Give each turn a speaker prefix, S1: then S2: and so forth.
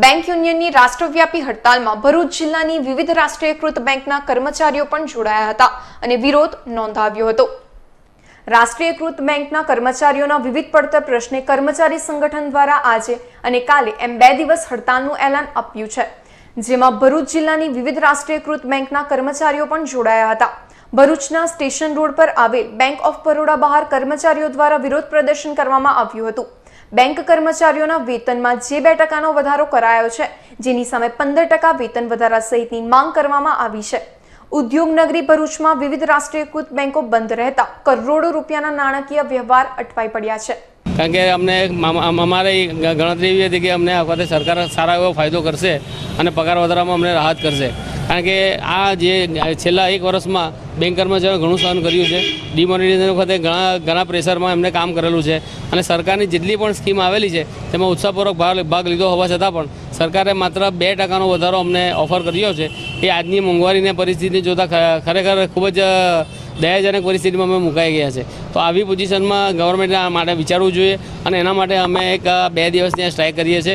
S1: bank યુનિયનની રાષ્ટ્રવ્યાપી હડતાલમાં ભરૂચ જિલ્લાની વિવિધ રાષ્ટ્રીયકૃત બેંકના કર્મચારીઓ પણ જોડાયા હતા અને વિરોધ નોંધાવ્યો હતો રાષ્ટ્રીયકૃત બેંકના કર્મચારીઓના વિવિધ પડતર પ્રશ્ને કર્મચારી સંગઠન દ્વારા આજે અને કાલે એમ બે દિવસ હડતાલનું એલાન આપ્યું છે જેમાં ભરૂચ જિલ્લાની વિવિધ રાષ્ટ્રીયકૃત બેંકના કર્મચારીઓ પણ જોડાયા હતા ભરૂચના સ્ટેશન રોડ પર આવેલ બેંક ઓફ બરોડા બહાર કર્મચારીઓ દ્વારા વિરોધ પ્રદર્શન કરવામાં આવ્યું હતું બેંક કર્મચારીઓના વેતનમાં જે બે ટકાનો વધારો કરાયો છે જેની સામે પંદર ટકા વેતન વધારા સહિતની માંગ કરવામાં આવી છે ઉદ્યોગનગરી ભરૂચમાં વિવિધ રાષ્ટ્રીયકૃત બેંકો બંધ રહેતા કરોડો રૂપિયાના નાણાકીય વ્યવહાર અટવાઈ પડ્યા છે
S2: કારણ કે અમને અમારે ગણતરી એવી હતી કે અમને આ વખતે સરકાર સારા એવો ફાયદો કરશે અને પગાર વધારામાં અમને રાહત કરશે કારણ કે આ જે છેલ્લા એક વર્ષમાં બેંક કર્મચારીઓ ઘણું સહન કર્યું છે ડિમોનિટાઇઝેશન વખતે ઘણા ઘણા પ્રેશરમાં એમને કામ કરેલું છે અને સરકારની જેટલી પણ સ્કીમ આવેલી છે તેમાં ઉત્સાહપૂર્વક ભાગ ભાગ લીધો હોવા છતાં પણ સરકારે માત્ર બે ટકાનો વધારો અમને ઓફર કર્યો છે એ આજની મોંઘવારીની પરિસ્થિતિ જોતાં ખરેખર ખૂબ જ દયાજનક પરિસ્થિતિમાં અમે મુકાઈ ગયા છે તો આવી પોઝિશનમાં ગવર્મેન્ટને માટે વિચારવું જોઈએ અને એના માટે અમે એક બે દિવસની સ્ટ્રાઇક કરીએ છીએ